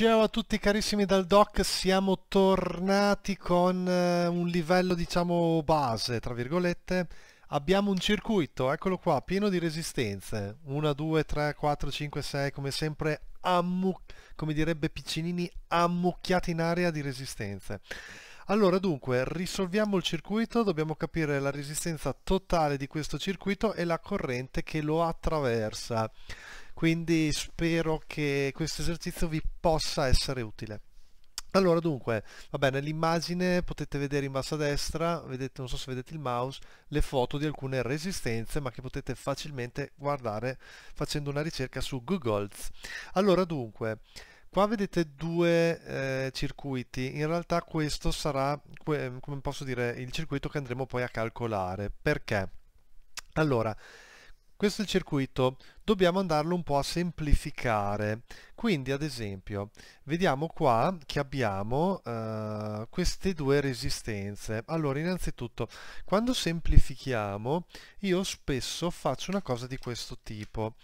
Ciao a tutti carissimi dal doc, siamo tornati con eh, un livello diciamo base, tra virgolette. Abbiamo un circuito, eccolo qua, pieno di resistenze. 1, 2, 3, 4, 5, 6, come sempre, come direbbe Piccinini, ammucchiati in area di resistenze. Allora dunque, risolviamo il circuito, dobbiamo capire la resistenza totale di questo circuito e la corrente che lo attraversa quindi spero che questo esercizio vi possa essere utile. Allora dunque, va bene, l'immagine potete vedere in basso a destra, vedete, non so se vedete il mouse, le foto di alcune resistenze ma che potete facilmente guardare facendo una ricerca su Google. Allora dunque, qua vedete due eh, circuiti, in realtà questo sarà, come posso dire, il circuito che andremo poi a calcolare. Perché? Allora, questo è il circuito, dobbiamo andarlo un po' a semplificare. Quindi ad esempio, vediamo qua che abbiamo uh, queste due resistenze. Allora innanzitutto, quando semplifichiamo, io spesso faccio una cosa di questo tipo.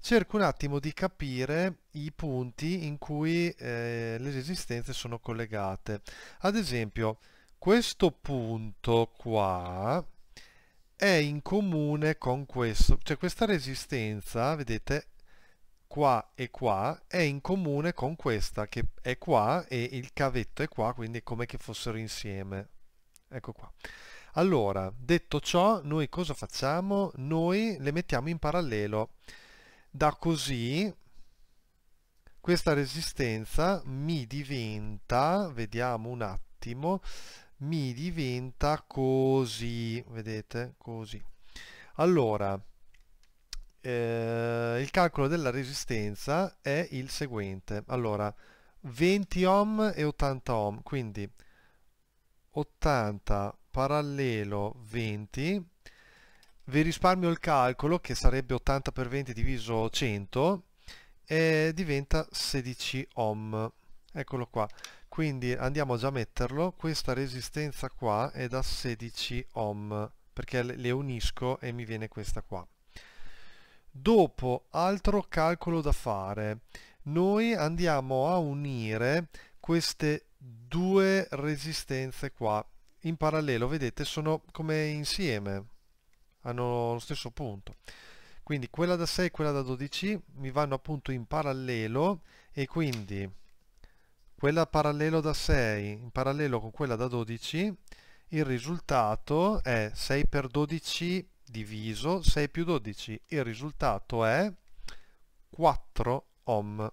Cerco un attimo di capire i punti in cui eh, le resistenze sono collegate. Ad esempio, questo punto qua è in comune con questo, cioè questa resistenza, vedete, qua e qua, è in comune con questa che è qua e il cavetto è qua, quindi è come che fossero insieme. Ecco qua. Allora, detto ciò, noi cosa facciamo? Noi le mettiamo in parallelo. Da così questa resistenza mi diventa, vediamo un attimo, mi diventa così, vedete, così. Allora, eh, il calcolo della resistenza è il seguente. Allora, 20 ohm e 80 ohm, quindi 80 parallelo 20, vi risparmio il calcolo che sarebbe 80 per 20 diviso 100 e diventa 16 ohm, eccolo qua quindi andiamo già a metterlo questa resistenza qua è da 16 ohm perché le unisco e mi viene questa qua dopo altro calcolo da fare noi andiamo a unire queste due resistenze qua in parallelo vedete sono come insieme hanno lo stesso punto quindi quella da 6 e quella da 12 mi vanno appunto in parallelo e quindi quella parallelo da 6 in parallelo con quella da 12, il risultato è 6 per 12 diviso 6 più 12. Il risultato è 4 ohm.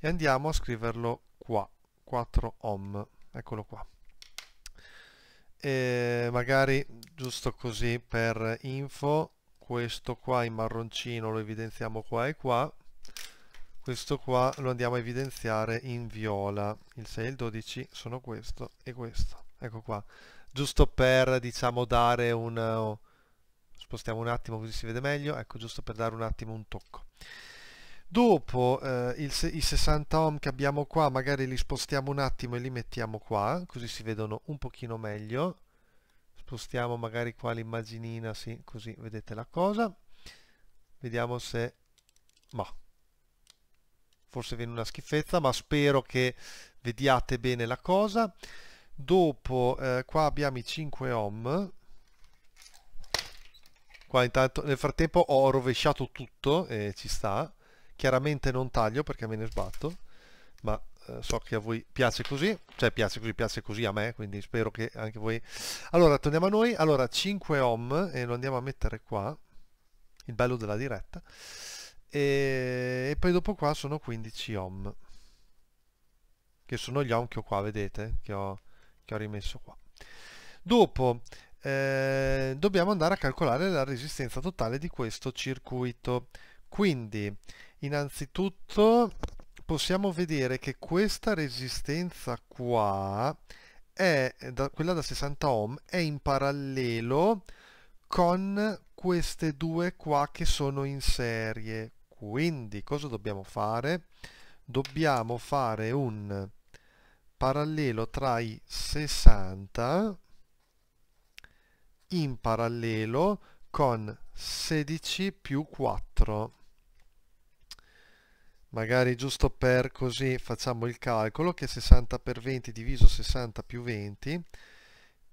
E andiamo a scriverlo qua, 4 ohm. Eccolo qua. E magari giusto così per info, questo qua in marroncino lo evidenziamo qua e qua questo qua lo andiamo a evidenziare in viola il 6 e il 12 sono questo e questo ecco qua giusto per diciamo dare un oh, spostiamo un attimo così si vede meglio ecco giusto per dare un attimo un tocco dopo eh, il, i 60 ohm che abbiamo qua magari li spostiamo un attimo e li mettiamo qua così si vedono un pochino meglio spostiamo magari qua l'immaginina sì così vedete la cosa vediamo se ma boh, forse viene una schifezza, ma spero che vediate bene la cosa. Dopo eh, qua abbiamo i 5 ohm, qua intanto nel frattempo ho rovesciato tutto e eh, ci sta, chiaramente non taglio perché me ne sbatto, ma eh, so che a voi piace così, cioè piace così, piace così a me, quindi spero che anche voi... Allora, torniamo a noi, allora 5 ohm e lo andiamo a mettere qua, il bello della diretta e, poi dopo qua sono 15 ohm che sono gli ohm che ho qua vedete che ho, che ho rimesso qua dopo eh, dobbiamo andare a calcolare la resistenza totale di questo circuito quindi innanzitutto possiamo vedere che questa resistenza qua è da, quella da 60 ohm è in parallelo con queste due qua che sono in serie quindi cosa dobbiamo fare? Dobbiamo fare un parallelo tra i 60 in parallelo con 16 più 4 magari giusto per così facciamo il calcolo che 60 per 20 diviso 60 più 20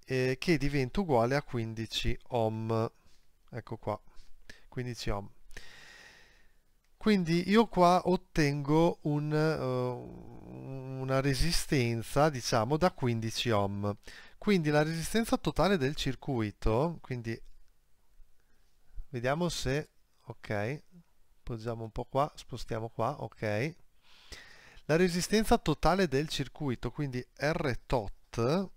eh, che diventa uguale a 15 ohm ecco qua 15 ohm quindi io qua ottengo un, uh, una resistenza, diciamo, da 15 ohm. Quindi la resistenza totale del circuito, quindi vediamo se, ok, poggiamo un po' qua, spostiamo qua, ok. La resistenza totale del circuito, quindi R tot,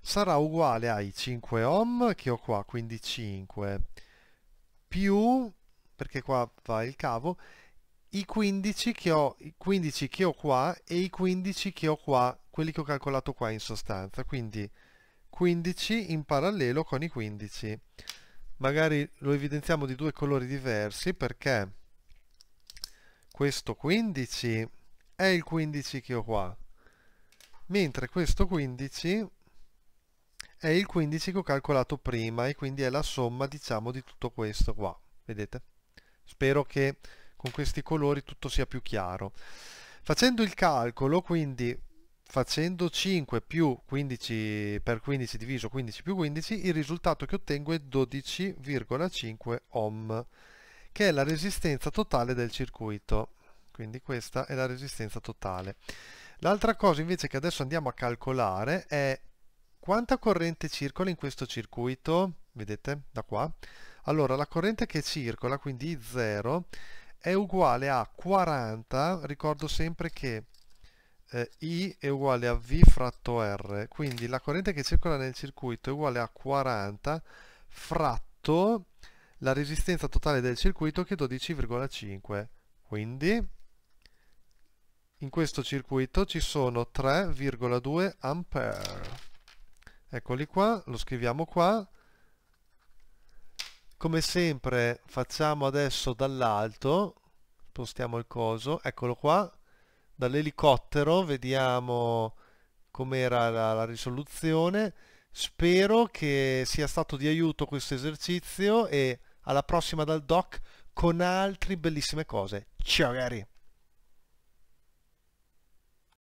sarà uguale ai 5 ohm che ho qua, quindi 5, più perché qua va il cavo, i 15 che ho, i 15 che ho qua e i 15 che ho qua, quelli che ho calcolato qua in sostanza, quindi 15 in parallelo con i 15. Magari lo evidenziamo di due colori diversi perché questo 15 è il 15 che ho qua, mentre questo 15 è il 15 che ho calcolato prima e quindi è la somma diciamo di tutto questo qua, vedete? Spero che con questi colori tutto sia più chiaro. Facendo il calcolo, quindi facendo 5 più 15 per 15 diviso 15 più 15, il risultato che ottengo è 12,5 ohm, che è la resistenza totale del circuito. Quindi questa è la resistenza totale. L'altra cosa invece che adesso andiamo a calcolare è quanta corrente circola in questo circuito, vedete da qua, allora, la corrente che circola, quindi I0, è uguale a 40, ricordo sempre che eh, I è uguale a V fratto R, quindi la corrente che circola nel circuito è uguale a 40 fratto la resistenza totale del circuito che è 12,5. Quindi in questo circuito ci sono 3,2 ampere. Eccoli qua, lo scriviamo qua come sempre facciamo adesso dall'alto spostiamo il coso eccolo qua dall'elicottero vediamo com'era la, la risoluzione spero che sia stato di aiuto questo esercizio e alla prossima dal doc con altre bellissime cose ciao cari